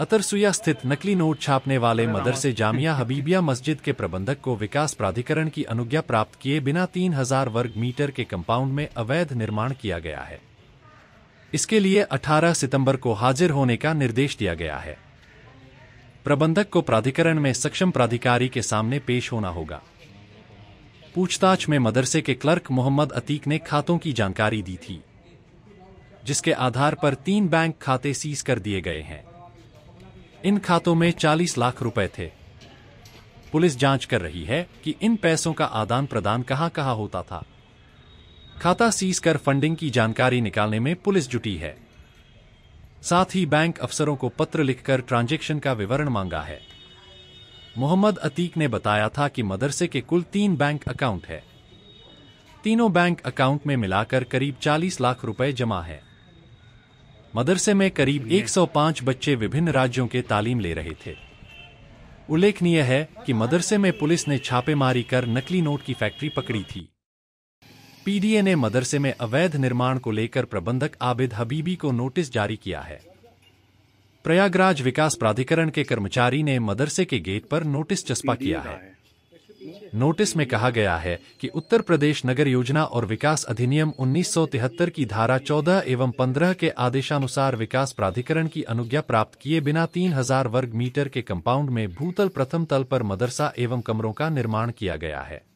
अतरसुया स्थित नकली नोट छापने वाले मदरसे जामिया हबीबिया मस्जिद के प्रबंधक को विकास प्राधिकरण की अनुज्ञा प्राप्त किए बिना 3000 वर्ग मीटर के कंपाउंड में अवैध निर्माण किया गया है इसके लिए 18 सितंबर को हाजिर होने का निर्देश दिया गया है प्रबंधक को प्राधिकरण में सक्षम प्राधिकारी के सामने पेश होना होगा पूछताछ में मदरसे के क्लर्क मोहम्मद अतीक ने खातों की जानकारी दी थी जिसके आधार पर तीन बैंक खाते सीज कर दिए गए हैं इन खातों में 40 लाख रुपए थे पुलिस जांच कर रही है कि इन पैसों का आदान प्रदान कहां कहां होता था खाता सीज कर फंडिंग की जानकारी निकालने में पुलिस जुटी है साथ ही बैंक अफसरों को पत्र लिखकर ट्रांजेक्शन का विवरण मांगा है मोहम्मद अतीक ने बताया था कि मदरसे के कुल तीन बैंक अकाउंट है तीनों बैंक अकाउंट में मिलाकर करीब 40 लाख रुपए जमा है मदरसे में करीब 105 बच्चे विभिन्न राज्यों के तालीम ले रहे थे उल्लेखनीय है कि मदरसे में पुलिस ने छापेमारी कर नकली नोट की फैक्ट्री पकड़ी थी पीडीए ने मदरसे में अवैध निर्माण को लेकर प्रबंधक आबिद हबीबी को नोटिस जारी किया है प्रयागराज विकास प्राधिकरण के कर्मचारी ने मदरसे के गेट पर नोटिस चस्पा किया है नोटिस में कहा गया है कि उत्तर प्रदेश नगर योजना और विकास अधिनियम 1973 की धारा 14 एवं 15 के आदेशानुसार विकास प्राधिकरण की अनुज्ञा प्राप्त किए बिना 3000 वर्ग मीटर के कंपाउंड में भूतल प्रथम तल पर मदरसा एवं कमरों का निर्माण किया गया है